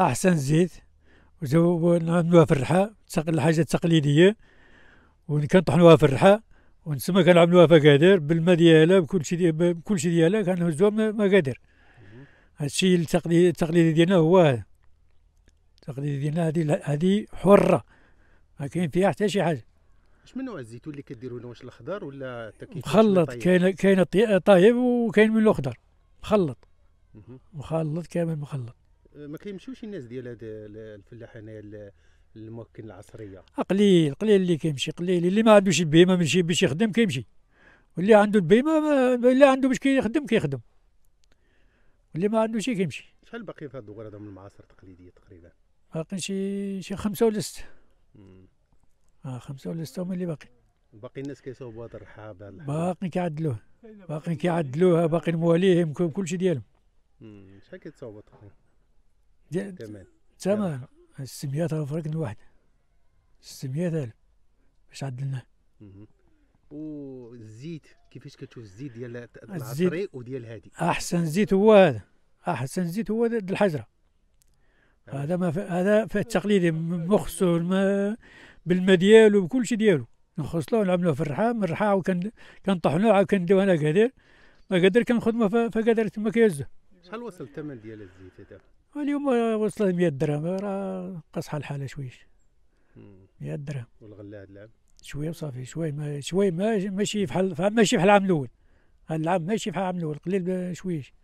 احسن زيت ونعملوها في الرحى الحاجه التقليديه طحنوها في الرحى ونسمى كنعملوها في اكادير بالماء ديالها بكل شيء بكل شيء ديالها كنهزوها ما قادر هادشي التقليدي التقليدي ديالنا هو هذا التقليدي ديالنا هذه هذه حره ما كاين فيها حتى شي حاجه اش من نوع الزيتون اللي كديروا له واش الاخضر ولا مخلط كاين كاين طيب وكاين من الاخضر مخلط مخلط كامل مخلط ما كيمشيوش الناس ديال هاد الفلاح هنايا الموكن العصريه قليل قليل اللي كيمشي قليل اللي ما عندوش ما يمشي باش يخدم كيمشي واللي عنده البهيمه اللي عنده باش كيخدم كيخدم واللي ما عندوش كيمشي شحال باقي في هاد الدوار هذا من المعاصر التقليديه تقريبا باقي شي شي خمسه ولا سته اه خمسه ولا سته هما اللي باقي باقي الناس كيصوبوا هاد الرحاب باقي كيعدلوه باقي كيعدلوها باقي مواليهم كلشي ديالهم شحال كتصوب تقريبا ثمن ثمن 600000 ركن الواحدة 600000 باش عدلناه والزيت كيفاش كتشوف الزيت ديال العطري وديال هادي احسن زيت هو هذا احسن زيت هو ديال الحجره هذا ما هذا فيه التقليدي مخصو الم... بالما ديالو بكل شيء ديالو نخصلو ونعملوه في الرحام من الرحام وكن كنطحنوه عاود كنديوه انا كادير ما قادر كنخدمه فقادر تما كيهزو شحال وصل الثمن ديال الزيت هذا اليوم وصل 100 درهم راه قاصحه الحاله شويش 100 درهم والغله هذا العام شويه وصافي شويه ما شويه ماشي بحال ماشي بحال العام الاول العام ماشي بحال العام الاول قليل شويش